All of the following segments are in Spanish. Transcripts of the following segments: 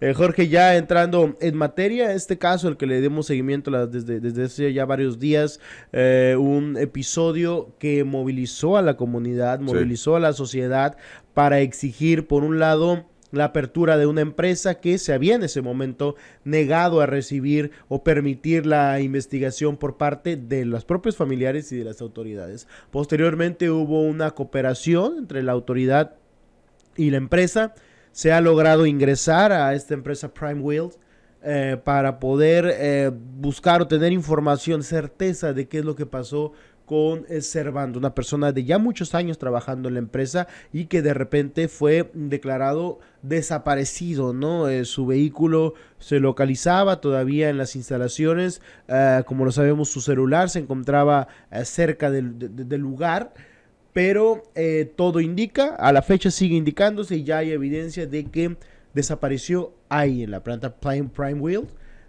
Eh, Jorge, ya entrando en materia, este caso, al que le demos seguimiento desde, desde hace ya varios días, eh, un episodio que movilizó a la comunidad, movilizó a la sociedad para exigir, por un lado, la apertura de una empresa que se había en ese momento negado a recibir o permitir la investigación por parte de los propios familiares y de las autoridades. Posteriormente hubo una cooperación entre la autoridad y la empresa se ha logrado ingresar a esta empresa Prime Wheels eh, para poder eh, buscar o tener información, certeza de qué es lo que pasó con eh, Servando, una persona de ya muchos años trabajando en la empresa y que de repente fue declarado desaparecido, ¿no? su vehículo se localizaba todavía en las instalaciones, como lo sabemos su celular se encontraba cerca del, del lugar pero eh, todo indica, a la fecha sigue indicándose y ya hay evidencia de que desapareció ahí en la planta Prime, Prime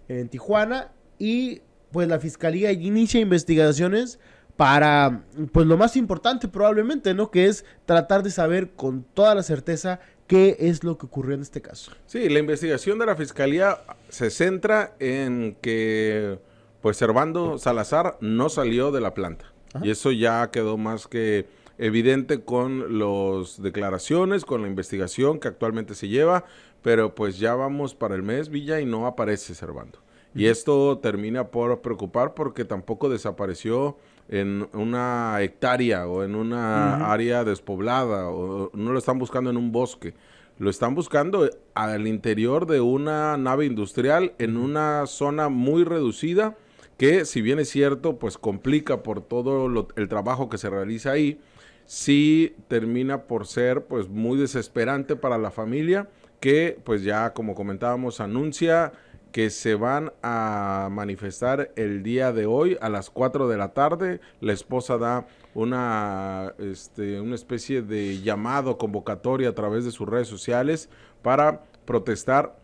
en Tijuana y pues la fiscalía inicia investigaciones para pues lo más importante probablemente, ¿no? Que es tratar de saber con toda la certeza qué es lo que ocurrió en este caso. Sí, la investigación de la fiscalía se centra en que pues Servando Salazar no salió de la planta. Y eso ya quedó más que evidente con las declaraciones, con la investigación que actualmente se lleva, pero pues ya vamos para el mes, Villa, y no aparece Servando. Y esto termina por preocupar porque tampoco desapareció en una hectárea o en una área despoblada, o no lo están buscando en un bosque, lo están buscando al interior de una nave industrial en una zona muy reducida que si bien es cierto, pues complica por todo el trabajo que se realiza ahí, sí termina por ser pues muy desesperante para la familia que pues ya como comentábamos anuncia que se van a manifestar el día de hoy a las 4 de la tarde. La esposa da una, este, una especie de llamado, convocatoria a través de sus redes sociales para protestar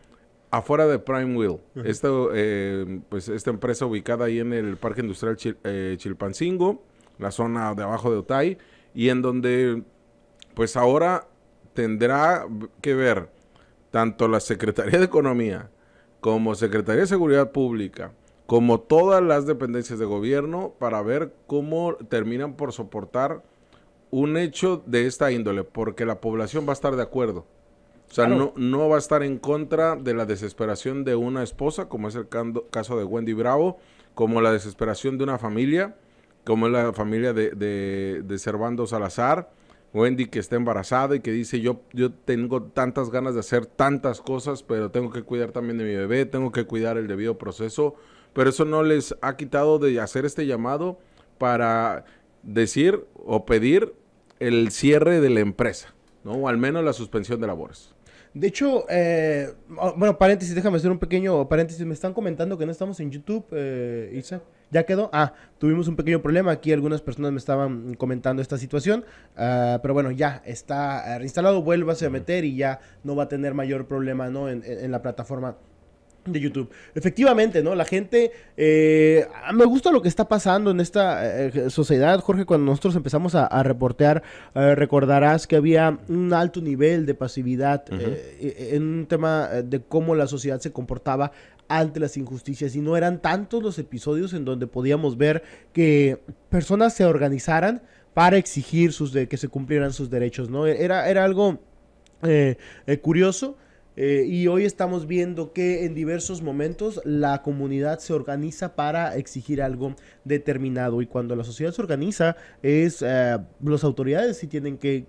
afuera de Prime Will. Esta, eh, pues, esta empresa ubicada ahí en el Parque Industrial eh, Chilpancingo, la zona de abajo de Otay y en donde pues ahora tendrá que ver tanto la Secretaría de Economía como Secretaría de Seguridad Pública, como todas las dependencias de gobierno para ver cómo terminan por soportar un hecho de esta índole, porque la población va a estar de acuerdo. O sea, no, no va a estar en contra de la desesperación de una esposa, como es el caso de Wendy Bravo, como la desesperación de una familia, como es la familia de, de, de Servando Salazar, Wendy que está embarazada y que dice yo, yo tengo tantas ganas de hacer tantas cosas, pero tengo que cuidar también de mi bebé, tengo que cuidar el debido proceso, pero eso no les ha quitado de hacer este llamado para decir o pedir el cierre de la empresa, ¿no? O al menos la suspensión de labores. De hecho, eh, oh, bueno, paréntesis, déjame hacer un pequeño paréntesis. Me están comentando que no estamos en YouTube, eh, Isa. Ya quedó. Ah, tuvimos un pequeño problema. Aquí algunas personas me estaban comentando esta situación. Ah, pero bueno, ya está ah, reinstalado. Vuélvase a meter y ya no va a tener mayor problema ¿no? en la plataforma de YouTube. Efectivamente, ¿no? La gente... Eh, me gusta lo que está pasando en esta eh, sociedad, Jorge, cuando nosotros empezamos a, reportear, eh, recordarás que había un alto nivel de pasividad en un tema de cómo la sociedad se comportaba ante las injusticias y no eran tantos los episodios en donde podíamos ver que personas se organizaran para exigir sus que se cumplieran sus derechos, ¿no? Era, era algo curioso eh, y hoy estamos viendo que en diversos momentos la comunidad se organiza para exigir algo determinado. Y cuando la sociedad se organiza, es eh, las autoridades sí tienen que,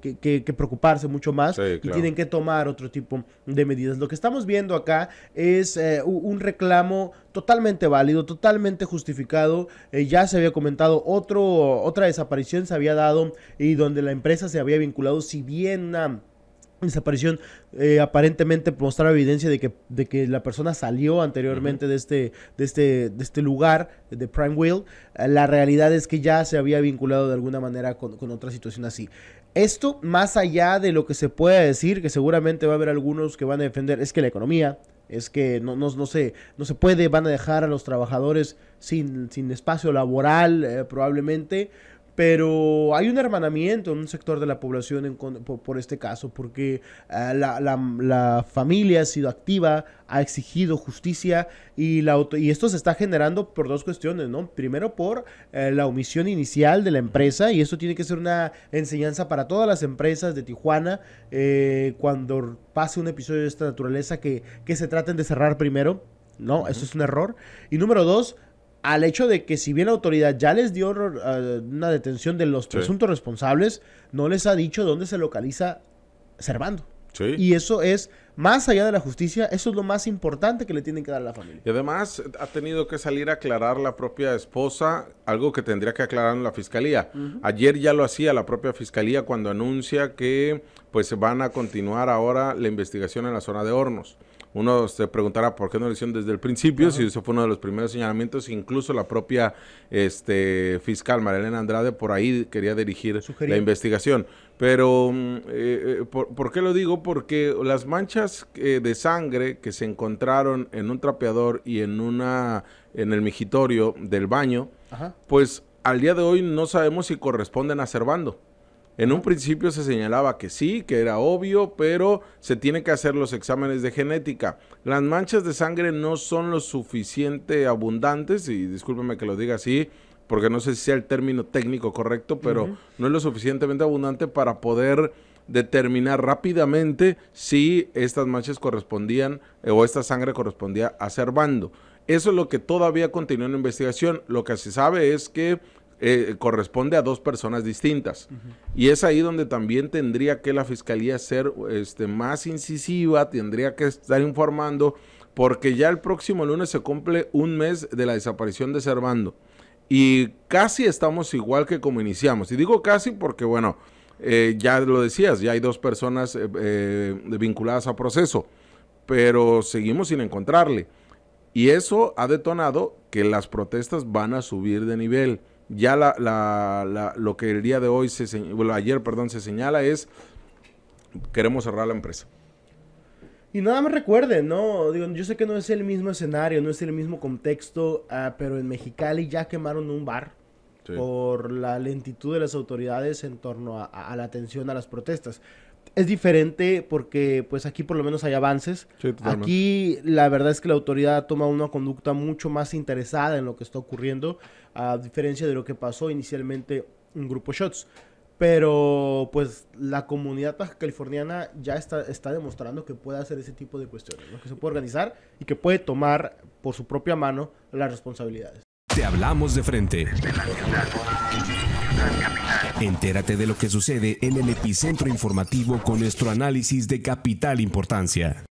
preocuparse mucho más y tienen que tomar otro tipo de medidas. Lo que estamos viendo acá es eh, un reclamo totalmente válido, totalmente justificado. ya se había comentado otro, otra desaparición se había dado y donde la empresa se había vinculado, si bien desaparición eh, aparentemente mostrar evidencia de que, de que la persona salió anteriormente de, este, de, este, de este lugar, de Prime Will, eh, la realidad es que ya se había vinculado de alguna manera con, otra situación así. Esto, más allá de lo que se pueda decir, que seguramente va a haber algunos que van a defender, es que la economía, es que no, no, no, se, no se puede, van a dejar a los trabajadores sin, sin espacio laboral eh, probablemente, pero hay un hermanamiento en un sector de la población por, este caso, porque ah, la, familia ha sido activa, ha exigido justicia y, la, y esto se está generando por dos cuestiones, ¿no? Primero por eh, la omisión inicial de la empresa y eso tiene que ser una enseñanza para todas las empresas de Tijuana eh, cuando pase un episodio de esta naturaleza que, que se traten de cerrar primero. No, eso es un error. Y número dos, al hecho de que si bien la autoridad ya les dio ah, una detención de los presuntos responsables, no les ha dicho dónde se localiza Servando. Y eso es, más allá de la justicia, eso es lo más importante que le tienen que dar a la familia. Y además ha tenido que salir a aclarar la propia esposa, algo que tendría que aclarar la fiscalía. Ayer ya lo hacía la propia fiscalía cuando anuncia que pues van a continuar ahora la investigación en la zona de Hornos uno se preguntará por qué no lo hicieron desde el principio, si eso fue uno de los primeros señalamientos, incluso la propia este, fiscal Marilena Andrade por ahí quería dirigir la investigación. Pero, mm, eh, eh, por, qué lo digo? Porque las manchas eh, de sangre que se encontraron en un trapeador y en una en el migitorio del baño, pues al día de hoy no sabemos si corresponden a Cervando. En un principio se señalaba que sí, que era obvio, pero se tiene que hacer los exámenes de genética. Las manchas de sangre no son lo suficiente abundantes, y discúlpeme que lo diga así, porque no sé si sea el término técnico correcto, pero no es lo suficientemente abundante para poder determinar rápidamente si estas manchas correspondían eh, o esta sangre correspondía a Cervando. Eso es lo que todavía continúa en investigación. Lo que se sabe es que eh, corresponde a dos personas distintas. Y es ahí donde también tendría que la fiscalía ser este, más incisiva, tendría que estar informando, porque ya el próximo lunes se cumple un mes de la desaparición de Servando. Y casi estamos igual que como iniciamos. Y digo casi porque, bueno, eh, ya lo decías, ya hay dos personas eh, vinculadas a proceso, pero seguimos sin encontrarle. Y eso ha detonado que las protestas van a subir de nivel ya lo que el día de hoy, se, ayer, perdón, se señala es, queremos cerrar la empresa. Y nada me recuerden, ¿no? Digo, yo sé que no es el mismo escenario, no es el mismo contexto, ah, pero en Mexicali ya quemaron un bar por la lentitud de las autoridades en torno a la atención a las protestas es diferente porque pues aquí por lo menos hay avances. aquí la verdad es que la autoridad toma una conducta mucho más interesada en lo que está ocurriendo, a diferencia de lo que pasó inicialmente en Grupo Shots. Pero pues la comunidad californiana ya está, está demostrando que puede hacer ese tipo de cuestiones, que se puede organizar y que puede tomar por su propia mano las responsabilidades. Te hablamos de frente. Entérate de lo que sucede en el epicentro informativo con nuestro análisis de capital importancia.